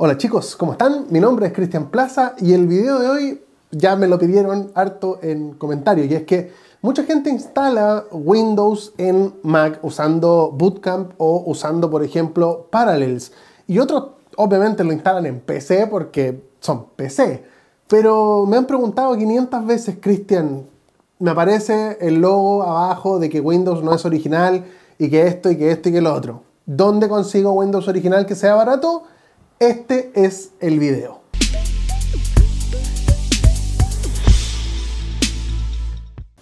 Hola chicos, ¿cómo están? Mi nombre es Cristian Plaza y el video de hoy ya me lo pidieron harto en comentarios y es que mucha gente instala Windows en Mac usando Bootcamp o usando por ejemplo Parallels y otros obviamente lo instalan en PC porque son PC. Pero me han preguntado 500 veces, Cristian, me aparece el logo abajo de que Windows no es original y que esto y que esto y que lo otro. ¿Dónde consigo Windows original que sea barato? Este es el video.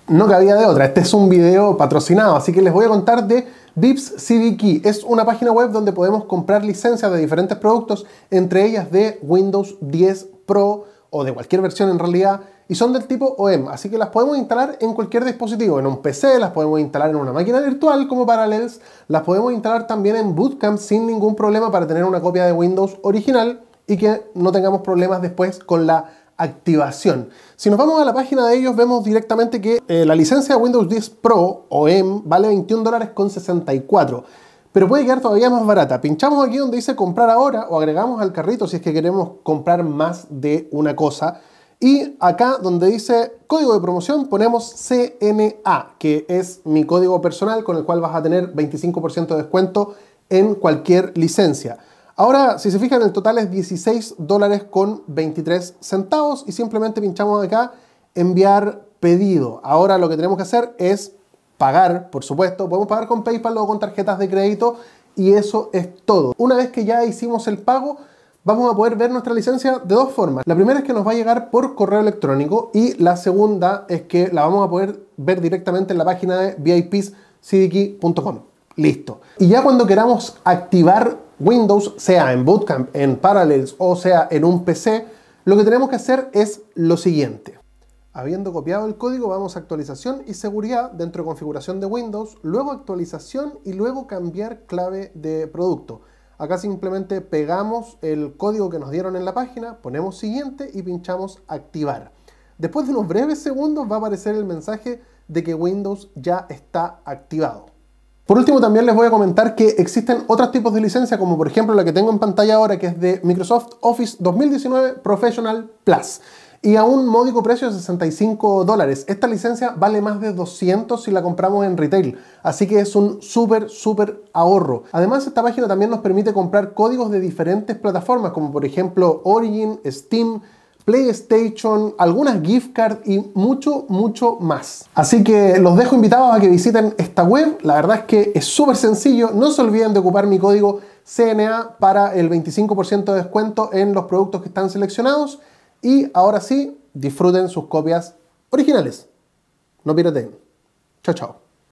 No cabía de otra, este es un video patrocinado, así que les voy a contar de Vips CD Key. Es una página web donde podemos comprar licencias de diferentes productos, entre ellas de Windows 10 Pro o de cualquier versión en realidad, y son del tipo OEM, así que las podemos instalar en cualquier dispositivo, en un PC, las podemos instalar en una máquina virtual como Parallels, las podemos instalar también en Bootcamp sin ningún problema para tener una copia de Windows original y que no tengamos problemas después con la activación. Si nos vamos a la página de ellos, vemos directamente que eh, la licencia Windows 10 Pro OEM vale $21.64 pero puede quedar todavía más barata. Pinchamos aquí donde dice comprar ahora o agregamos al carrito si es que queremos comprar más de una cosa. Y acá donde dice código de promoción ponemos CNA, que es mi código personal con el cual vas a tener 25% de descuento en cualquier licencia. Ahora, si se fijan, el total es 16 dólares con 23 centavos y simplemente pinchamos acá enviar pedido. Ahora lo que tenemos que hacer es pagar, por supuesto. Podemos pagar con PayPal o con tarjetas de crédito y eso es todo. Una vez que ya hicimos el pago, vamos a poder ver nuestra licencia de dos formas. La primera es que nos va a llegar por correo electrónico y la segunda es que la vamos a poder ver directamente en la página de vipscdkey.com. Listo. Y ya cuando queramos activar Windows, sea en Bootcamp, en Parallels o sea en un PC, lo que tenemos que hacer es lo siguiente. Habiendo copiado el código, vamos a actualización y seguridad dentro de configuración de Windows, luego actualización y luego cambiar clave de producto. Acá simplemente pegamos el código que nos dieron en la página, ponemos siguiente y pinchamos activar. Después de unos breves segundos va a aparecer el mensaje de que Windows ya está activado. Por último también les voy a comentar que existen otros tipos de licencia como por ejemplo la que tengo en pantalla ahora que es de Microsoft Office 2019 Professional Plus y a un módico precio de 65 dólares. Esta licencia vale más de 200 si la compramos en retail, así que es un súper, súper ahorro. Además, esta página también nos permite comprar códigos de diferentes plataformas, como por ejemplo Origin, Steam, PlayStation, algunas gift cards y mucho, mucho más. Así que los dejo invitados a que visiten esta web. La verdad es que es súper sencillo. No se olviden de ocupar mi código CNA para el 25% de descuento en los productos que están seleccionados. Y ahora sí, disfruten sus copias originales. No pírate. Chao, chao.